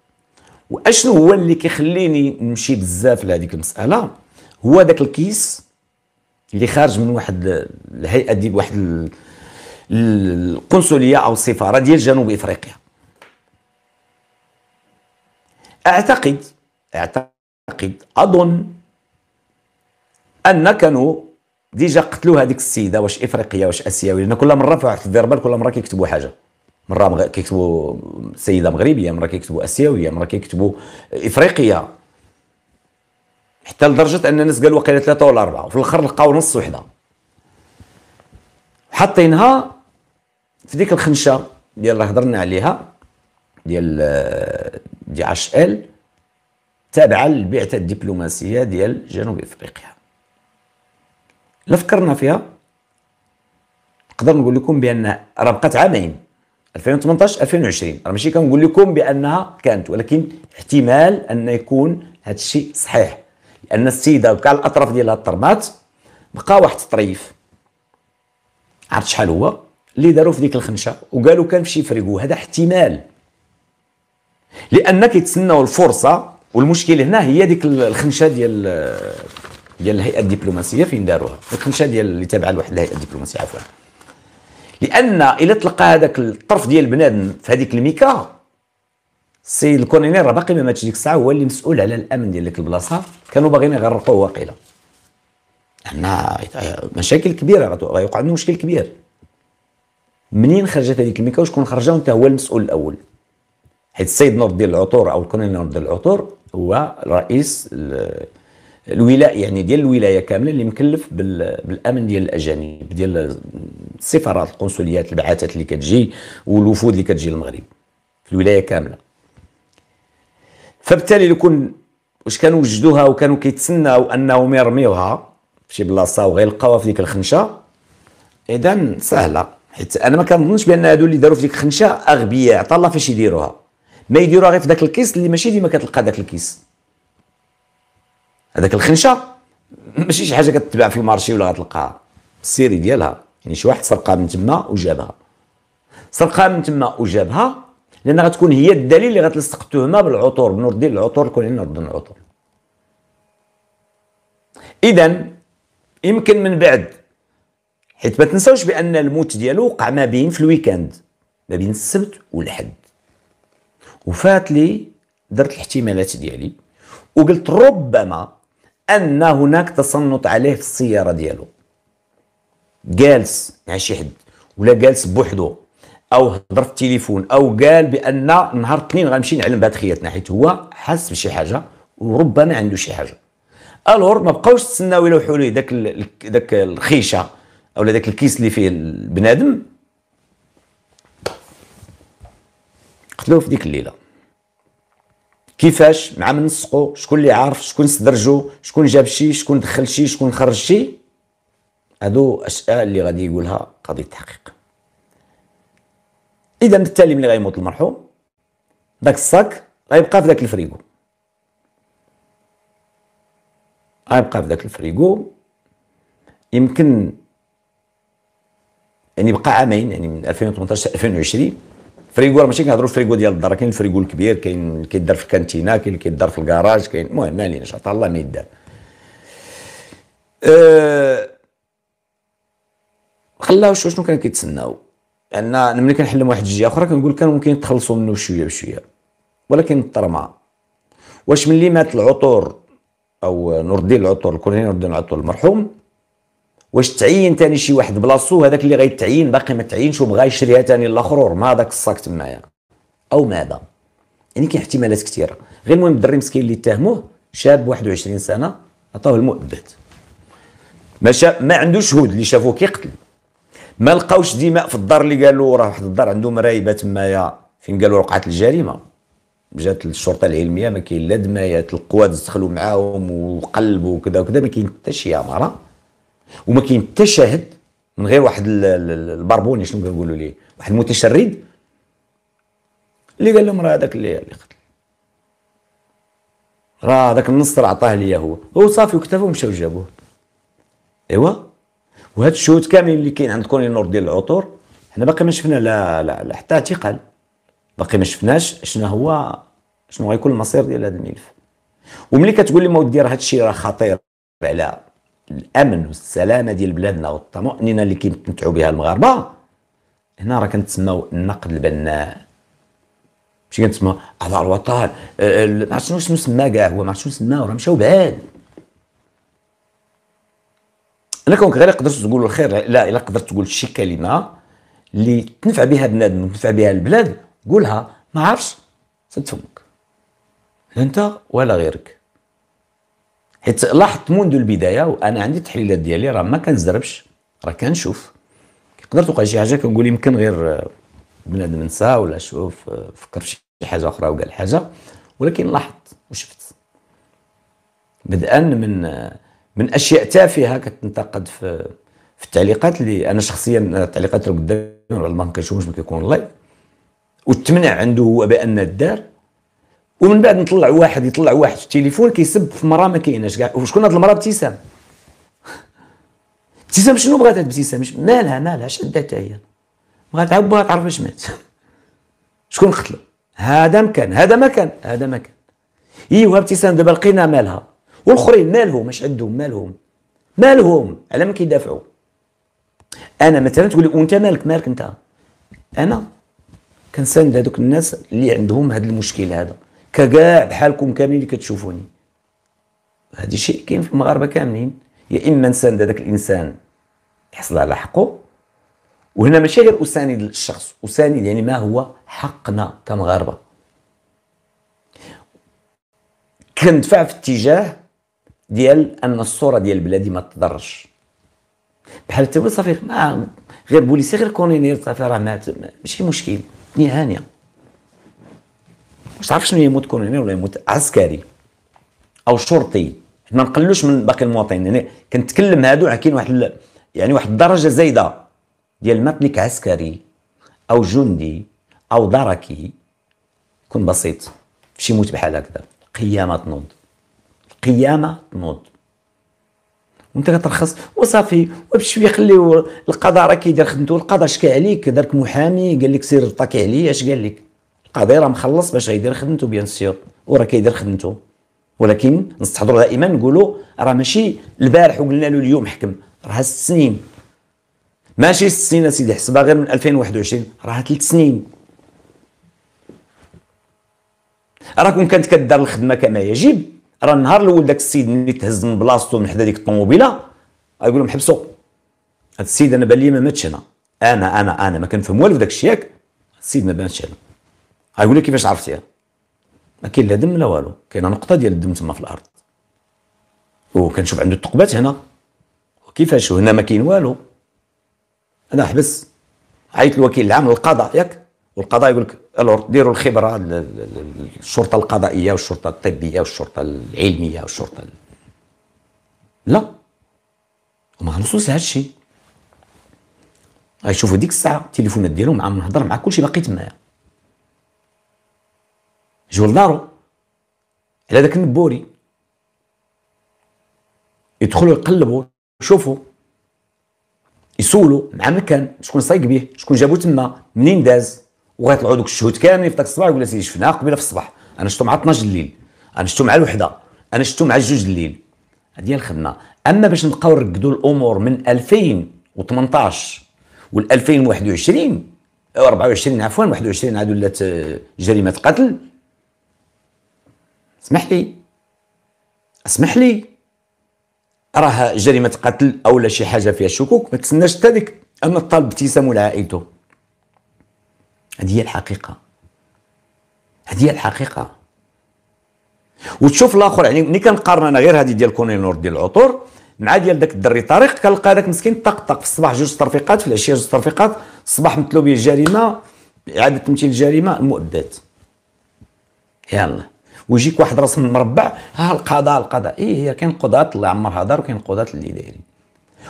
واشنو هو اللي كيخليني نمشي بزاف لهذيك المساله هو داك الكيس اللي خارج من واحد الهيئه ديال واحد القنصليه او السفاره ديال جنوب افريقيا اعتقد اعتقد اظن ان كانوا ديجا قتلوا هذيك السيده واش افريقيه واش اسيويه لان كل مره في واحد الضربه كل مره كيكتبوا حاجه مره كيكتبوا سيده مغربيه مره كيكتبوا اسيويه مره كيكتبوا افريقيه حتى لدرجه ان الناس قالوا وقيله ثلاثه ولا اربعه وفي الاخر لقاو نص وحده حاطينها في ديك الخنشه ديال اللي هضرنا عليها ديال آه، دي اش ال تابعه للبعثه الدبلوماسيه ديال جنوب افريقيا لا فكرنا فيها نقدر نقول لكم بان راه بقات عامين 2018 2020 راه ماشي كنقول لكم بانها كانت ولكن احتمال ان يكون هذا الشيء صحيح لان السيده كاع الاطراف ديالها اضطرمات بقى واحد الطريف عرفت شحال هو اللي داروا في ديك الخنشه وقالوا كان في شي فريقو هذا احتمال لان كيتسناو الفرصه والمشكل هنا هي ديك الخنشه ديال ديال الهيئه الدبلوماسيه فين داروها الخنشه ديال اللي تابعه لواحد الهيئه الدبلوماسيه عفوا لان الا تلقى هذاك الطرف ديال بنادم في هذيك الميكا سي الكونينير راه باقي ما ماتش ديك الساعه هو اللي مسؤول على الامن ديال ديك البلاصه كانوا باغيين يغرقوه واقيلا عندنا مشاكل كبيره غيوقع عندنا مشكل كبير منين خرجت هذيك الميكا وشكون خرجها وانت هو المسؤول الاول حيت السيد نور ديال العطور او نور ديال العطور هو رئيس الولاء يعني ديال الولايه كامله اللي مكلف بالامن ديال الاجانب ديال السفارات القنصليات البعثات اللي كتجي والوفود اللي كتجي للمغرب في الولايه كامله فبالتالي لو كان واش كانوا وجدوها وكانوا كيتسناو انهم يرميوها في شي بلاصه وغيلقاوها في ديك الخنشه اذا سهله حيت انا ما كنظنش بان هادو اللي داروا في ديك الخنشه اغبياء عطا الله فاش يديروها ما يديروها غير في ذاك الكيس اللي ماشي ديما كتلقى ذاك الكيس هذاك الخنشه ماشي شي حاجه كتباع في المارشي ولا غتلقاها السيري ديالها يعني شي واحد سرقها من تما وجابها سرقها من تما وجابها لان غتكون هي الدليل اللي غتلصق التهمه بالعطور بنور الدين العطور كون لنا ضمن العطور اذا يمكن من بعد حيت ما تنساوش بان الموت ديالو وقع ما بين في الويكاند ما بين السبت والحد وفات لي درت الاحتمالات ديالي وقلت ربما ان هناك تصنت عليه في السياره ديالو جالس مع شي حد ولا جالس بوحدو او هضر في التليفون او قال بان نهار الاثنين غنمشي نعلم بهاد خياتنا حيت هو حاس بشي حاجه وربما عنده شي حاجه الور ما بقاوش تسناو يلوحوا ليه داك داك الخيشه او داك الكيس اللي فيه البنادم قتلوه في ديك الليله كيفاش مع من نسقوا شكون اللي عارف شكون سدرجو شكون جاب شي شكون دخل شي شكون خرج شي هادو اشياء اللي غادي يقولها قاضي التحقيق اذا بالتالي ملي غيموت المرحوم داك الصاك غيبقى في داك الفريغو غيبقى في داك الفريغو يمكن يعني بقى عامين يعني من 2018 2020 فريغو ماشي كنهضروا فريغو ديال الدار كاين الفريغو الكبير كاين كيدار في الكانتينا كاين اللي كيدار في الكراج كاين المهم ما عليناش عطا الله ما يدار أه خلاو شنو كان كيتسناو لان انا ملي كنحلم واحد الجهه اخرى كنقول كان ممكن تخلصوا منه بشويه بشويه ولكن الطرمعه واش ملي مات العطور او نور الدين العطور الكورني نور الدين العطور المرحوم واش تعين تاني شي واحد بلاصتو هذاك اللي غيتعين باقي ما تعينش وبغا يشريها تاني لاخر ما هذاك الصاك تمايا او ماذا يعني كاين احتمالات كثيره غير المهم الدري مسكين اللي اتهموه شاب 21 سنه عطاوه المؤبد ما شا... ما عندوش شهود اللي شافوه كيقتل ما لقاوش دماء في الدار اللي قالوا راه واحد الدار عنده مرايبه تمايا فين قالوا وقعت الجريمه جات الشرطه العلميه ما كاين لا دمايات القواد دخلوا معاهم وقلبوا وكذا وكذا ما كاين حتى شي اماره وما كاين حتى شاهد من غير واحد البربوني شنو كنقولوا ليه واحد المتشرد اللي قال لهم راه هذاك اللي اللي قتل راه هذاك النص راه عطاه ليا هو هو صافي وكتفوا ومشاو جابوه ايوا وهاد الشهود كاملين اللي كاين عند كوني نور ديال العطور حنا باقي ما شفنا لا لا, لا حتى اعتقال باقي ما شفناش شنو هو شنو غيكون المصير ديال هذا الملف وملي كتقول لي ما ودي راه هاد الشيء راه خطير على الامن والسلامه ديال بلادنا والطمانينه اللي كيتمتعوا بها المغاربه هنا راه كنتسماو النقد البناء ماشي كنتسمى اعضاء الوطن أه، أه، ما عرفتش شنو سما كاع هو ما عرفتش شنو سماه راه مشاو بعاد انا كونك غير قدرت تقول الخير لا الا قدرت تقول شي كلمه اللي تنفع بها بنادم وتنفع بها البلاد قولها ما عرفتش لا انت ولا غيرك حيت لاحظت منذ البدايه وانا عندي التحليلات ديالي راه ما كنزربش راه كنشوف كيقدر توقع شي حاجه كنقول يمكن غير آه، بنادم نسى ولا شوف آه، فكر في شي حاجه اخرى وقال الحاجه ولكن لاحظت وشفت بدءا من آه، من اشياء تافهه كتنتقد في في التعليقات اللي انا شخصيا التعليقات اللي قدامي ما كنشوفهمش ما كيكون لايف وتمنع عنده هو بان الدار ومن بعد نطلع واحد يطلع واحد في التليفون كيسب في مراه ما كايناش كاع وشكون هاد المراه ابتسام ابتسام شنو بغات هاد ابتسام مالها مالها شداتها هي بغات عاود بغات تعرف اش مات شكون قتلو هذا مكان هذا مكان هذا مكان ايوا ابتسام دابا لقينا مالها والاخرين مالهم اش عندهم مالهم مالهم على ما كيدافعوا انا مثلا تقول لي وانت مالك مالك انت انا كنساند هذوك الناس اللي عندهم هذا المشكل هذا كاع بحالكم كاملين اللي كتشوفوني هذا الشيء كاين في المغاربه كاملين يا اما نساند هذاك الانسان يحصل على حقه وهنا ماشي غير اساند الشخص اساند يعني ما هو حقنا كمغاربه كندفع في اتجاه ديال ان الصوره ديال بلادي ما تضرش بحال تقول صافي ما غير بوليسي غير كونينير صافي راه مات ماشي مشكل الدنيا هانيه مش تعرفش شنو يموت هنا ولا يموت عسكري او شرطي ما نقللوش من باقي المواطنين يعني كنتكلم هادو كاين واحد يعني واحد الدرجه زايده ديال متنك عسكري او جندي او دركي يكون بسيط ماشي يموت بحال هكذا القيامه تنوض القيامه تنوض وانت كترخص وصافي وبشويه خليو القضاء راه كيدير خدمته القضاء شكا عليك دارك محامي قال لك سير طاكي عليا اش قال لك القضيه راه مخلص باش غيدير خدمته بيان سيور وراه كيدير خدمته ولكن نستحضروا دائما نقولوا راه ماشي البارح وقلنا له اليوم حكم راه ست سنين ماشي ست سنين اسيدي حسبها غير من 2021 راه ثلاث سنين راكم كانت كدار الخدمه كما يجب راه النهار الاول داك السيد اللي تهز من بلاصتو من حدا ديك الطوموبيله غيقول لهم حبسوا هذا السيد انا بان لي ما ماتش هنا انا انا انا ما كنفهم والو في داك الشيء ياك السيد ما بانش هنا غيقول لك كيفاش عرفتيها ما كاين لا دم لا والو كاينه نقطه ديال الدم تما في الارض وكنشوف عنده الثقبات هنا كيفاش هنا ما كاين والو انا حبس عيط الوكيل العام للقضاء ياك والقضاء يقول لك الور ديروا الخبره الشرطه القضائيه والشرطه الطبيه والشرطه العلميه والشرطه ال... لا وما خلصوش هذا الشيء غيشوفوا ديك الساعه التليفونات ديالهم مع نهضر مع كلشي باقي تمايا جول دارو على داك النبوري يدخلوا يقلبوا شوفوا يسولوا مع من كان شكون صايق به شكون جابو تما منين داز وغيطلعوا دوك الشهود كاملين في داك الصباح يقول سيدي شفناها قبيله في الصباح انا شفتو مع 12 الليل انا شفتو مع الوحده انا شفتو مع الجوج الليل هذه هي الخدمه اما باش نبقاو نرقدوا الامور من 2018 وال 2021 24 عفوا 21 عاد ولات جريمه قتل اسمح لي اسمح لي راه جريمه قتل او لا شي حاجه فيها شكوك ما تسناش حتى ديك اما الطالب ابتسام لعائلته هذه هي الحقيقه هذه هي الحقيقه وتشوف الاخر يعني ملي كنقارن انا غير هذه ديال كوني نور ديال العطور مع ديال داك الدري طارق كنلقى داك مسكين طق طق في الصباح جوج ترفيقات في العشيه جوج ترفيقات الصباح مطلوب الجريمه اعاده تمثيل الجريمه المؤبدات يلا ويجيك واحد راس مربع ها القضاء القضاء ايه هي كاين قضاة الله عمرها دار وكاين قضاة اللي دايرين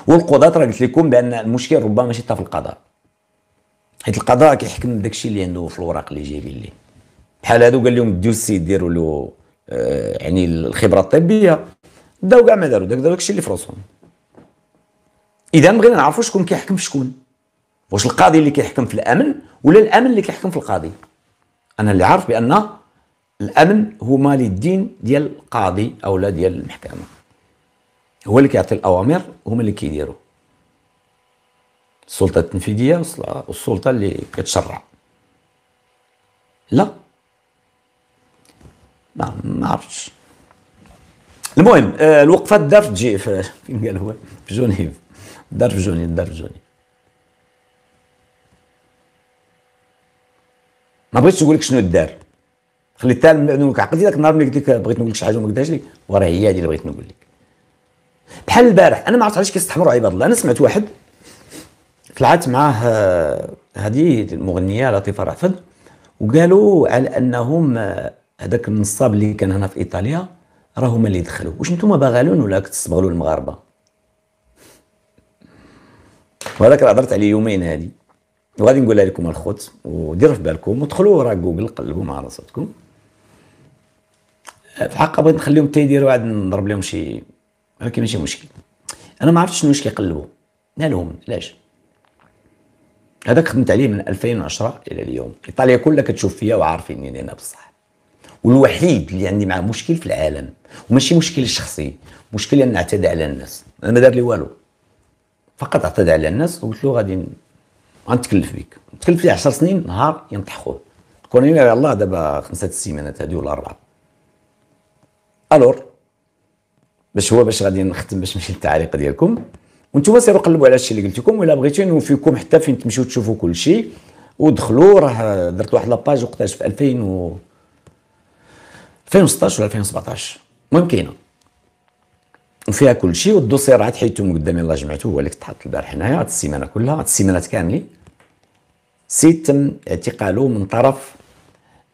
والقضاة راه قلت لكم بان المشكل ربما ماشي حتى في القضاء حيت القضاء كيحكم داك الشيء اللي عنده في الوراق اللي جايبين ليه بحال هادو قال لهم ديو السيد ديروا له آه يعني الخبره الطبيه داو كاع ما داروا داك داك الشيء اللي في راسهم اذا بغينا نعرفوا شكون كيحكم في شكون واش القاضي اللي كيحكم في الامن ولا الامن اللي كيحكم في القاضي انا اللي عارف بان الامن هو مالي الدين ديال القاضي او لا ديال المحكمه هو اللي كيعطي الاوامر هما اللي كيديروا السلطه التنفيذيه والسلطه اللي كتشرع لا ما ما عرفتش المهم آه الوقفه دار في جي فين قال هو في جنيف دار في جنيف دار في جنيف ما بغيتش نقول لك شنو دار خليت خليتها نقول لك عقلتي ذاك النهار ملي قلت لك بغيت نقول لك شي حاجه وما قلتهاش لك وراه هي هذه اللي بغيت نقول لك بحال البارح انا ما عرفت علاش كيستحمروا عباد الله انا سمعت واحد طلعت معاه آه، هذه المغنيه لطيفه رعفد وقالوا على انهم آه، هذاك النصاب اللي كان هنا في ايطاليا راه هما اللي دخلوا واش نتوما باغالون ولا كتصبغلوا المغاربه وهذاك اللي هضرت عليه يومين هذه وغادي نقولها لكم الخوت وديروا في بالكم ودخلوا راه جوجل قلبوا مع راساتكم في حقها بغيت نخليهم حتى يديروا عاد نضرب لهم شي ولكن ماشي مشكل انا ما عرفتش شنو واش كيقلبوا مالهم علاش هذاك خدمت عليه من 2010 الى اليوم ايطاليا كلها كتشوف فيا وعارفيني انا بصح والوحيد اللي عندي معاه مشكل في العالم وماشي مشكل شخصي مشكل ان اعتدى على الناس انا ما دار لي والو فقط اعتدى على الناس وقلت له غادي غنتكلف بك تكلف لي 10 سنين نهار ينطحوه كون يلاه الله دابا خمسه السيمانات هذه ولا اربعه الور باش هو باش غادي نختم باش نمشي للتعليق ديالكم وانتم سيروا قلبوا على الشيء اللي قلت لكم والا بغيتو نوفيكم حتى فين تمشيو تشوفوا كل شيء ودخلوا راه درت واحد لاباج وقتاش في 2000 و 2016 ولا 2017 المهم كاينه وفيها كل شيء والدوسير عاد من قدامي الله جمعته هو اللي تحط البارح هنايا هاد السيمانه كلها هاد السيمانات كاملين سيتم اعتقاله من طرف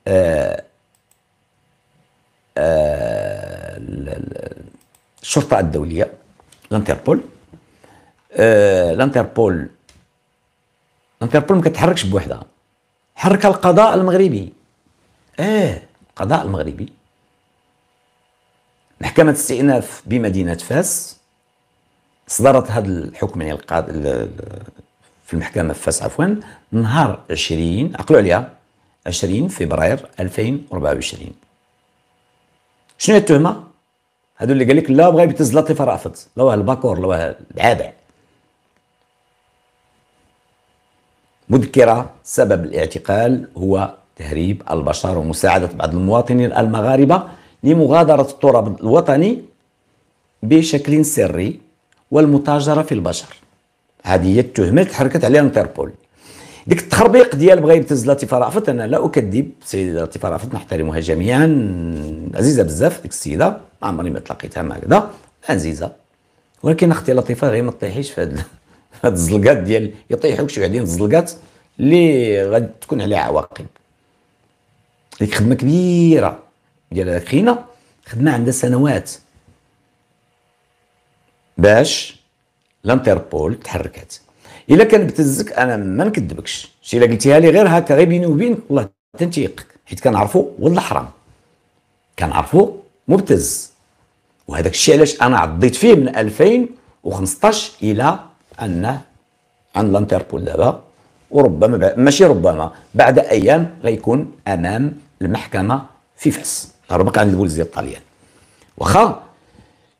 آه آه الشرطه الدوليه الانتربول الانتربول آه، الانتربول ما كتحركش بوحدها حرك القضاء المغربي اه القضاء المغربي محكمة استئناف بمدينة فاس صدرت هذا الحكم يعني القاض في المحكمة في فاس عفوا نهار 20 عقلوا عليها 20 فبراير 2024 شنو هي التهمه؟ هذو اللي قال لك لا بغى يبتز لطيفه رافض لا واه الباكور لا واه العابع مذكره سبب الاعتقال هو تهريب البشر ومساعده بعض المواطنين المغاربه لمغادره التراب الوطني بشكل سري والمتاجره في البشر هذه هي التهمه اللي تحركت عليها انتربول ديك التخربيق ديال بغا يبتز لطيفه رافت انا لا اكذب السيده لطيفه رافت نحترمها جميعا عزيزه بزاف ديك السيده عمري ما تلاقيتها مع هكذا عزيزه ولكن اختي لطيفه غير ما تطيحيش في هاد الزلقات ديال يطيحوك شي وحدين الزلقات اللي غادي تكون عليها عواقب ديك خدمه كبيره ديال هاد خينا خدمه عندها سنوات باش لانتربول تحركت الا كان بتزك انا ما نكذبكش شي الا قلتيها لي غير هكا غير بيني وبينك والله تنتيقك حيت كنعرفو والله حرام كنعرفو مبتز وهذاك الشيء علاش انا عضيت فيه من 2015 الى انه عند الانتربول دابا وربما ماشي ربما بعد ايام غيكون امام المحكمه في فاس ربما كان البوليس ديال الطليان واخا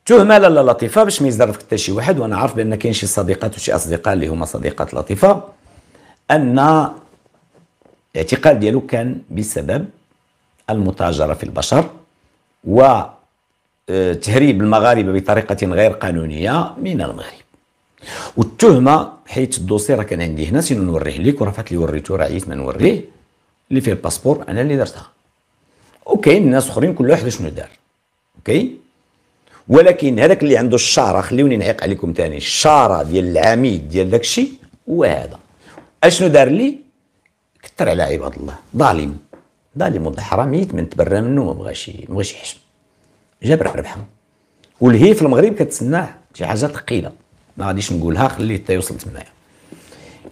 تهمه لطيفه باش ما يزرفك حتى شي واحد وانا عارف بان كاين شي صديقات وشي اصدقاء اللي هما صديقات لطيفه ان الاعتقال ديالو كان بسبب المتاجره في البشر و آه، تهريب المغاربه بطريقه غير قانونيه من المغرب والتهمه حيت الدوسي راه كان عندي هنا سينو نوريه ليك ورفعت لي وريته راه عييت ما نوريه اللي فيه الباسبور انا اللي درتها وكاين ناس اخرين كل واحد شنو دار اوكي ولكن هذاك اللي عنده الشاره خليوني نعيق عليكم ثاني الشاره ديال العميد ديال داك الشيء هو هذا اشنو دار لي كثر على عباد الله ظالم ظالم والله حرام يتمن تبرى منه ما بغاش ما بغاش يحشم جاب ربحه والهي في المغرب كتسناه شي حاجه ثقيله ما غاديش نقولها خليه حتى يوصل تمايا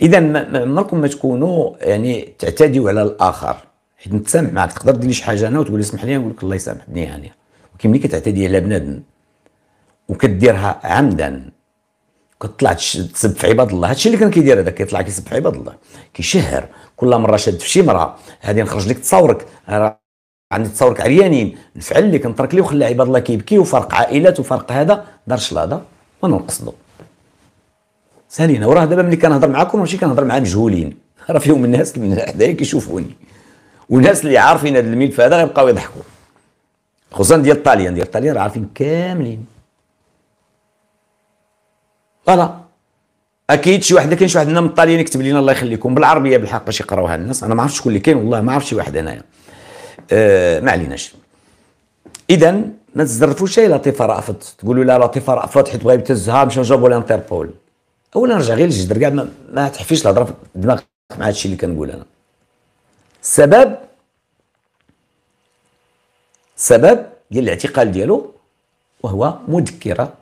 اذا عمركم ما تكونوا يعني تعتديوا على الاخر حيت نتسامح معك تقدر دير لي شي حاجه انا وتقول لي اسمح لي نقول لك الله يسامحني يعني ولكن ملي كتعتدي على بنادم وكديرها عمدا كتطلع تسب في عباد الله هادشي اللي كان كيدير هذا كيطلع كيسب في عباد الله كيشهر كل مره شاد في شي مراه هذه نخرج لك تصاورك عندي تصاورك عريانين نفعل لك نترك لي وخلي عباد الله كيبكي وفرق عائلات وفرق هذا دار شلاضه وانا نقصدو سالينا وراه دابا ملي كنهضر معاكم ماشي كنهضر مع مجهولين راه فيهم الناس من حدايا كيشوفوني والناس اللي عارفين هذا الملف هذا غيبقاو يضحكوا خصوصا ديال طاليان ديال طاليان راه عارفين كاملين فوالا اكيد شي واحد كاين شي واحد من الطاليين يكتب لنا الله يخليكم بالعربيه بالحق باش يقراوها الناس انا ما عرفتش شكون اللي كاين والله ما عرفتش شي واحد هنايا أه ما عليناش اذا ما تزرفوش شي لطيفه رافض تقولوا لا لطيفه رافض حيت بغا يبتزها مشى نجاوبوا لانتربول اولا نرجع غير للجدر كاع ما, ما تحفيش الهضره في دماغ مع هادشي اللي كنقول انا السبب السبب ديال الاعتقال ديالو وهو مذكره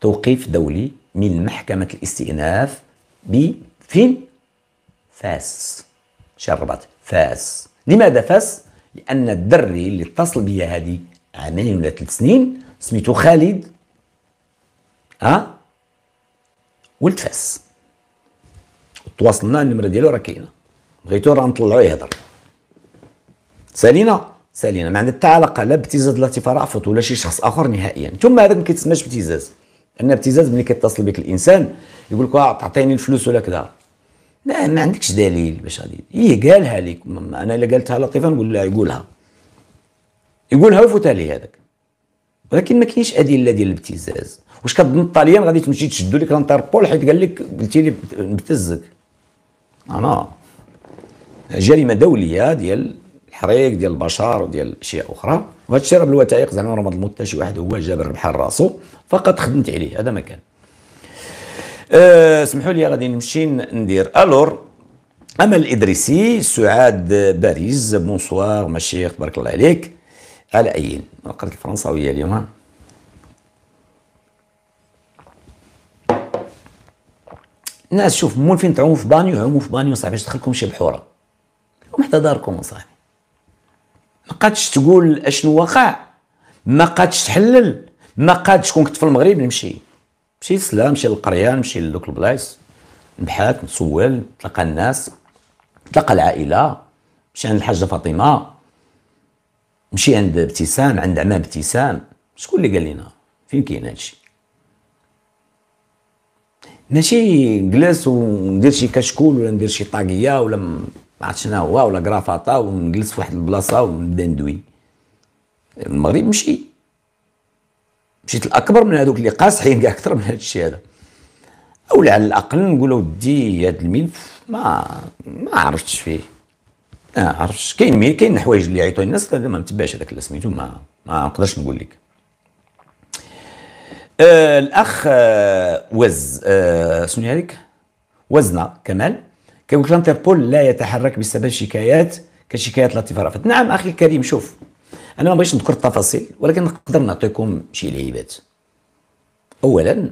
توقيف دولي من محكمة الاستئناف فين؟ فاس شربت فاس لماذا فاس؟ لأن الدري اللي اتصل بي هذه عامين ولا ثلاث سنين سميتو خالد ها آه؟ ولد فاس تواصلنا النمره ديالو راه كاينه بغيتو راه نطلعو يهضر سالينا سالينا ما عندها حتى علاقه لا بابتزاز لا تفرعفط ولا شي شخص اخر نهائيا ثم هذاك ما كيتسماش ابتزاز لان ابتزاز ملي كيتصل بك الانسان يقول لك آه، تعطيني الفلوس ولا كذا لا ما عندكش دليل باش غادي ايه قالها لك انا الا قالتها لطيفه نقول لها يقولها يقولها وفوت عليه هذاك ولكن ما كاينش ادله ديال الابتزاز واش كظن الطاليان غادي تمشي تشدوا لك لانتربول حيت قال لك قلتي لي نبتزك انا جريمه دوليه ديال الحريق ديال البشر وديال اشياء اخرى وهذا الشيء راه بالوثائق زعما راه ما ظلمت شي واحد هو جابر بحال راسو فقط خدمت عليه هذا ما كان أه سمحوا لي غادي نمشي ندير الور امل الادريسي سعاد باريس بونسوار مشيخ بارك الله عليك على اين قرات الفرنساويه اليوم الناس شوف مول فين تعوموا في بانيو عوموا في بانيو صاحبي باش تدخلكم شي بحوره ومحتضركم داركم صاحبي ما قادش تقول اشنو وقع ما قادش تحلل ما قادش كون كنت في المغرب نمشي نمشي سلا نمشي للقريه نمشي لدوك البلايص نبحث نسول نتلاقى الناس نتلاقى العائله مشي عند الحاجه فاطمه مشي عند ابتسام عند عمام ابتسام شكون اللي قال لنا فين كاين هادشي ماشي جلس وندير شي كشكول ولا ندير شي طاقيه ولا ما عرفت شنو هو ولا كرافاطه ونجلس في واحد البلاصه ونبدا ندوي المغرب مشي مشيت الاكبر من هذوك اللي قاصحين كاع اكثر من هذا الشيء هذا او على الاقل نقول ودي هذا الملف ما ما عرفتش فيه ما عرفتش كاين كاين حوايج اللي يعيطوا الناس هذا ما متبعش هذاك الاسم سميتو ما ما نقدرش نقول لك آه الاخ آه وز آه سميتو هذيك وزنا كمال كيقول لانتربول لا يتحرك بسبب شكايات كشكايات لطيفه رافت نعم اخي الكريم شوف انا ما بغيتش نذكر التفاصيل ولكن نقدر نعطيكم شي لعيبات اولا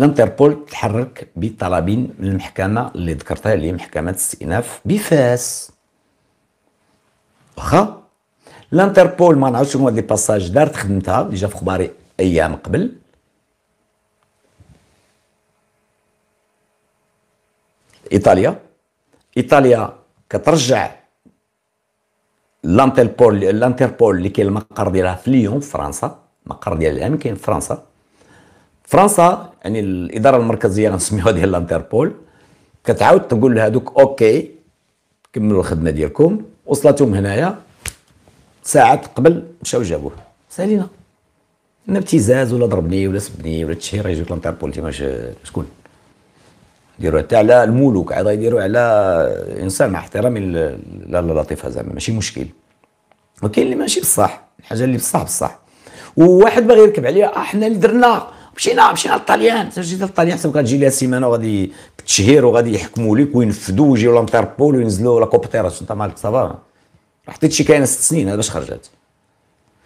الانتربول تحرك بطلب من المحكمه اللي ذكرتها اللي هي محكمه الاستئناف بفاس واخا الانتربول ما نعاودش هاد لي باساج دارت خدمتها ديجا في خباري ايام قبل ايطاليا ايطاليا كترجع لانتربول لانتربول اللي كاين المقر ديالها في ليون فرنسا المقر ديالها الان كاين في فرنسا فرنسا يعني الاداره المركزيه غنسميوها ديال لانتربول كتعاود تقول لهذوك اوكي كملوا الخدمه ديالكم وصلتهم هنايا ساعات قبل مشاو جابوه سالينا ما ابتزاز ولا ضربني ولا سبني ولا تشهير يجيك لانتربول انت شكون يديروا حتى على الملوك عاد يديروا على انسان مع احترامي لطيف زعما ماشي مشكل وكاين اللي ماشي بصح الحاجه اللي بصح بصح وواحد باغي يركب عليها اه حنا اللي درنا مشينا مشينا للطليان جيت للطليان حسب كتجي لها سيمانه وغادي بالتشهير وغادي يحكموا لك وينفذوا ويجيو لانتربول وينزلوا لا كوبتيرا انت مالك صافا حطيت شي كاينه ست سنين هذا باش خرجت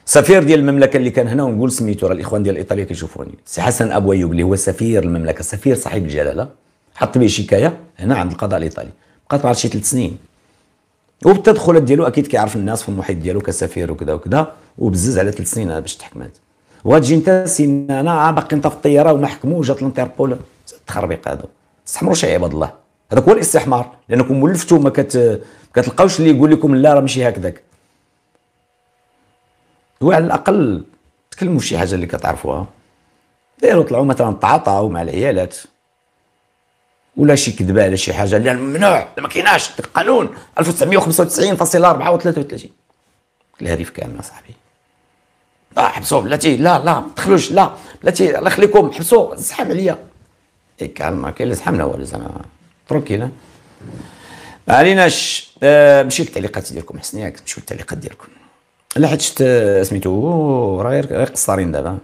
سفير ديال المملكه اللي كان هنا ونقول سميتو راه الاخوان ديال ايطاليا كيشوفوني سي حسن ابو ايوب اللي هو سفير المملكه سفير صاحب الجلاله حط به شكايه هنا عند القضاء الايطالي بقات معاه شي ثلاث سنين وبالتدخلات ديالو اكيد كيعرف الناس في المحيط ديالو كسفير وكذا وكذا وبزز على ثلاث سنين باش تحكمات وغاتجي انت سينا انا آه، باقي انت في الطياره وما حكموا وجات الانتربول التخربيق هذا استحمروا شي عباد الله هذاك هو الاستحمار لانكم ولفتوا ما كت... كتلقاوش اللي يقول لكم لا راه ماشي هكذاك وعلى الاقل تكلموا شي حاجه اللي كتعرفوها داروا طلعوا مثلا تعاطاو مع العيالات ولا شي كذبه على شي حاجه لان ممنوع ما كايناش القانون هذه في كامل صاحبي آه، لا حبسوه بلاتي لا لا ما تدخلوش لا بلاتي الله يخليكم حبسوه زحام عليا اي ما كاين اللي زحمنا والو زعما تركينا ما عليناش آه مشي التعليقات ديالكم حسن ياك مشيو التعليقات ديالكم لا حيت شفت آه، سميتو راه غير قصارين دابا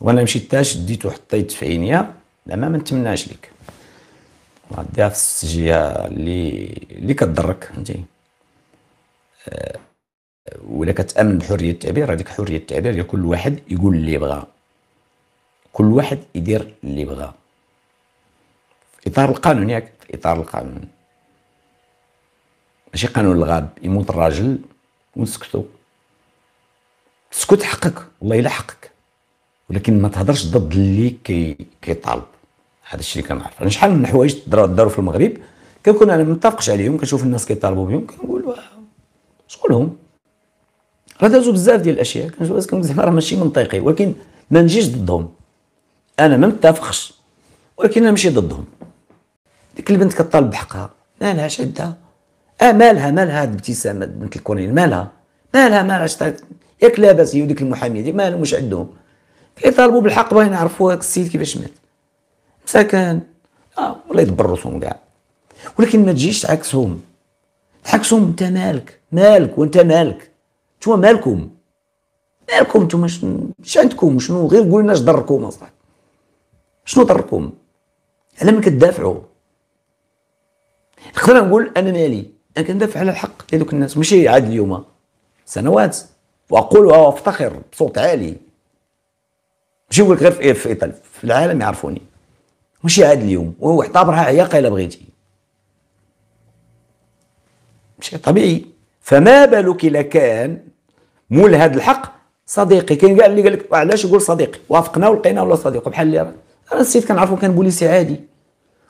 وانا مشيت تاش ديتو حطيت في عينيا لا ما نتمناش ليك وعديها في السجيه اللي اللي كتضرك فهمتي آه، ولا كتامن بحريه التعبير هذيك حريه التعبير ديال كل واحد يقول اللي يبغى كل واحد يدير اللي يبغى في اطار القانون ياك في اطار القانون ماشي قانون الغاب يموت الراجل ونسكتو تسكت حقك والله الا حقك ولكن ما تهضرش ضد اللي كي كيطالب هذا الشيء اللي كنعرف انا يعني شحال من حوايج داروا في المغرب كنكون انا متفقش عليهم كنشوف الناس كيطالبوا بهم كنقول شغلهم راه دازوا بزاف ديال الاشياء كنشوف كنقول زعما راه ماشي منطقي ولكن ما نجيش ضدهم انا ما متفقش ولكن انا ماشي ضدهم ديك البنت كطالب بحقها مالهاش عندها اه مالها مالها هاد الابتسامه بنت الكونين مالها مالها مالها شتاك ياك لاباس هي وديك المحاميه ديك مالها مش عندهم كيطالبوا بالحق باغيين يعرفوا هاك السيد كيفاش مات سكن اه ولا يدبر راسهم كاع ولكن ما تجيش تعكسهم تعكسهم انت مالك مالك وانت مالك انتوما مالكم مالكم نتوما اش عندكم شنو غير قولنا لنا اش ضركم اصاحبي شنو ضركم على من كتدافعوا نقدر نقول انا مالي انا كندافع على الحق ديال دوك الناس ماشي عاد اليوم سنوات واقولها وافتخر بصوت عالي ماشي نقول غير في ايطاليا في العالم يعرفوني ماشي عاد اليوم وهو اعتبرها عياقه الا بغيتي شيء طبيعي فما بالك الا كان مول هذا الحق صديقي كاين كاع اللي قال لك علاش يقول صديقي وافقنا ولقينا ولا صديق بحال اللي راه انا السيد كنعرفو كان بوليسي عادي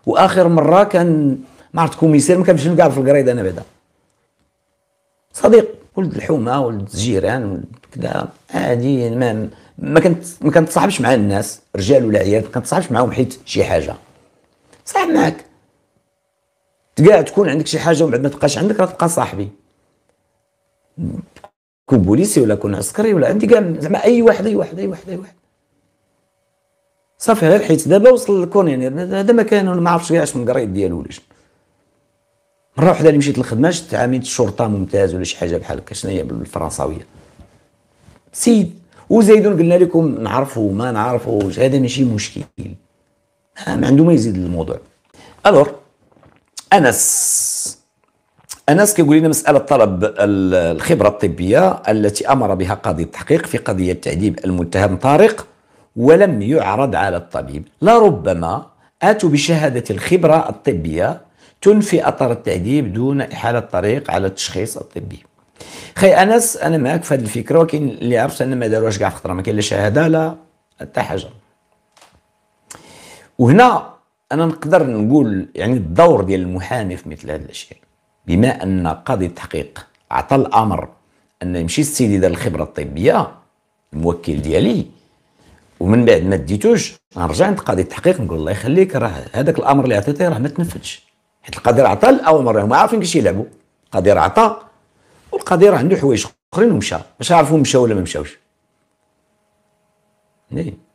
واخر مره كان ما عرفت كوميسير ما كنمشي نقعد في القريض انا بعدا صديق ولد الحومه ولد الجيران ولد كذا عادي ما ما كنت ما كنتصاحبش مع الناس رجال ولا عيال ما كنتصاحبش معاهم حيت شي حاجه صاحب معاك كاع تكون عندك شي حاجه ومن بعد ما تبقاش عندك راه تبقى صاحبي كون بوليسي ولا كون عسكري ولا عندي كاع زعما اي واحد اي واحد اي واحد اي واحد صافي غير حيت دابا وصل الكون يعني هذا ما كان ما عرفتش كاع شنو القرايط ديالو ولا شنو مره واحده اللي مشيت للخدمه شفت عميد الشرطه ممتاز ولا شي حاجه بحال هكا شنو هي بالفرنساويه سيد وزايدون قلنا لكم نعرفه ما نعرفوش هذا ماشي مشكل ما نعم، عنده ما يزيد الموضوع الور انس انس كيقول لنا مساله طلب الخبره الطبيه التي امر بها قاضي التحقيق في قضيه تعذيب المتهم طارق ولم يعرض على الطبيب لربما اتوا بشهاده الخبره الطبيه تنفي اثر التعذيب دون احاله الطريق على التشخيص الطبي خي انس انا معاك في هذه الفكره ولكن اللي عرفت انا ما داروهاش كاع في خطره ما كاين لا شهاده لا حتى حاجه وهنا انا نقدر نقول يعني الدور ديال المحامي في مثل هذه الاشياء بما ان قاضي التحقيق عطى الامر ان يمشي السيد دار الخبره الطبيه الموكل ديالي ومن بعد ما ديتوش نرجع عند قاضي التحقيق نقول الله يخليك راه هذاك الامر اللي عطيتيه راه ما تنفذش حيت القاضي عطى الامر هما عارفين كيفاش يلعبوا القاضي عطى والقاضي راه عنده حوايج اخرين ومشى باش عرفوا مشى ولا ما مشاوش نعم.